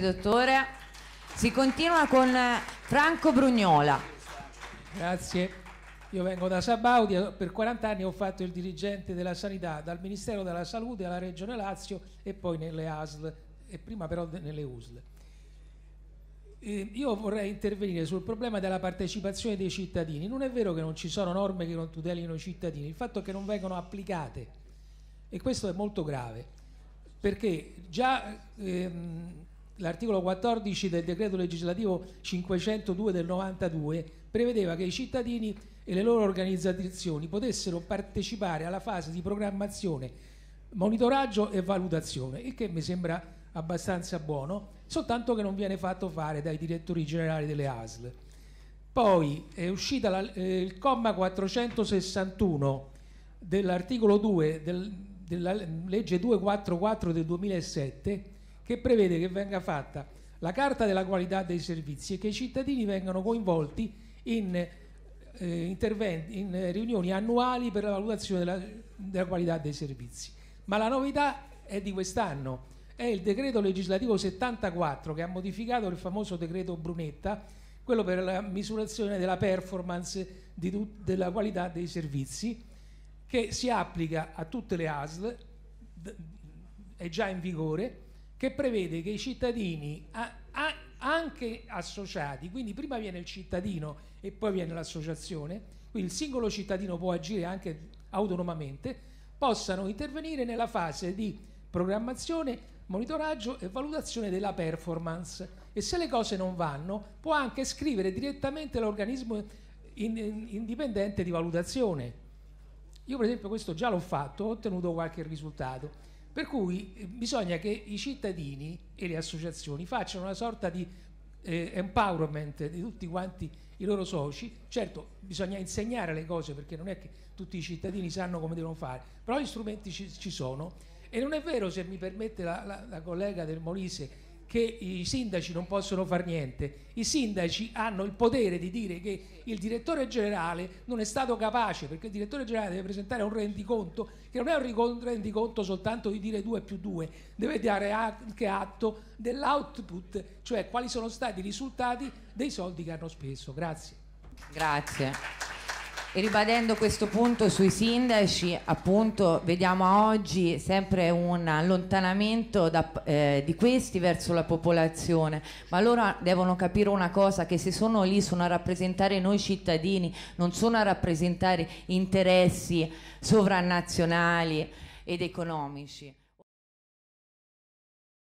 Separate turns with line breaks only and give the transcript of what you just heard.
Dottore, si continua con eh, Franco Brugnola.
Grazie. Io vengo da Sabaudia, per 40 anni ho fatto il dirigente della sanità dal Ministero della Salute alla Regione Lazio e poi nelle ASL e prima però nelle USL. io vorrei intervenire sul problema della partecipazione dei cittadini. Non è vero che non ci sono norme che non tutelino i cittadini, il fatto è che non vengono applicate e questo è molto grave perché già ehm, l'articolo 14 del decreto legislativo 502 del 92 prevedeva che i cittadini e le loro organizzazioni potessero partecipare alla fase di programmazione, monitoraggio e valutazione, il che mi sembra abbastanza buono, soltanto che non viene fatto fare dai direttori generali delle ASL. Poi è uscita la, eh, il comma 461 dell'articolo 2 del, della legge 244 del 2007 che prevede che venga fatta la carta della qualità dei servizi e che i cittadini vengano coinvolti in, eh, in riunioni annuali per la valutazione della, della qualità dei servizi. Ma la novità è di quest'anno, è il decreto legislativo 74 che ha modificato il famoso decreto Brunetta, quello per la misurazione della performance tut- della qualità dei servizi, che si applica a tutte le ASL, d- è già in vigore che prevede che i cittadini a, a, anche associati, quindi prima viene il cittadino e poi viene l'associazione, quindi il singolo cittadino può agire anche autonomamente, possano intervenire nella fase di programmazione, monitoraggio e valutazione della performance e se le cose non vanno può anche scrivere direttamente l'organismo in, in, indipendente di valutazione. Io per esempio questo già l'ho fatto, ho ottenuto qualche risultato per cui eh, bisogna che i cittadini e le associazioni facciano una sorta di eh, empowerment di tutti quanti i loro soci. Certo, bisogna insegnare le cose perché non è che tutti i cittadini sanno come devono fare, però gli strumenti ci, ci sono. E non è vero, se mi permette la, la, la collega del Molise, che i sindaci non possono fare niente, i sindaci hanno il potere di dire che il direttore generale non è stato capace, perché il direttore generale deve presentare un rendiconto che non è un rendiconto soltanto di dire 2 più 2, deve dare anche atto dell'output, cioè quali sono stati i risultati dei soldi che hanno speso. Grazie.
Grazie. E ribadendo questo punto sui sindaci, appunto, vediamo oggi sempre un allontanamento da, eh, di questi verso la popolazione, ma loro devono capire una cosa, che se sono lì sono a rappresentare noi cittadini, non sono a rappresentare interessi sovranazionali ed economici.